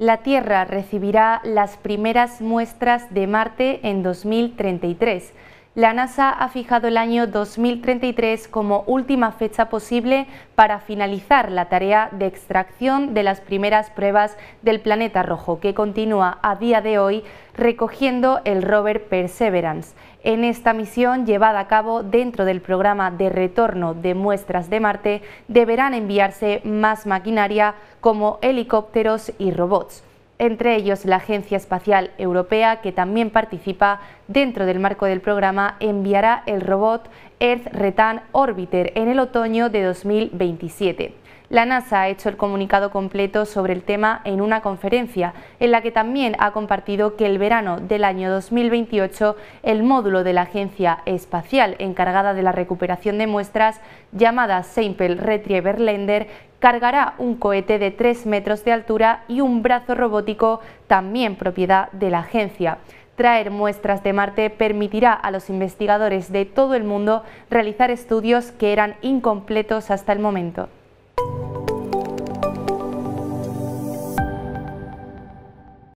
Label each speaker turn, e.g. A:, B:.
A: La Tierra recibirá las primeras muestras de Marte en 2033. La NASA ha fijado el año 2033 como última fecha posible para finalizar la tarea de extracción de las primeras pruebas del planeta rojo, que continúa a día de hoy recogiendo el rover Perseverance. En esta misión, llevada a cabo dentro del programa de retorno de muestras de Marte, deberán enviarse más maquinaria como helicópteros y robots entre ellos la Agencia Espacial Europea, que también participa dentro del marco del programa, enviará el robot Earth retan Orbiter en el otoño de 2027. La NASA ha hecho el comunicado completo sobre el tema en una conferencia, en la que también ha compartido que el verano del año 2028 el módulo de la agencia espacial encargada de la recuperación de muestras, llamada Sample Retriever Lander, cargará un cohete de 3 metros de altura y un brazo robótico también propiedad de la agencia. Traer muestras de Marte permitirá a los investigadores de todo el mundo realizar estudios que eran incompletos hasta el momento.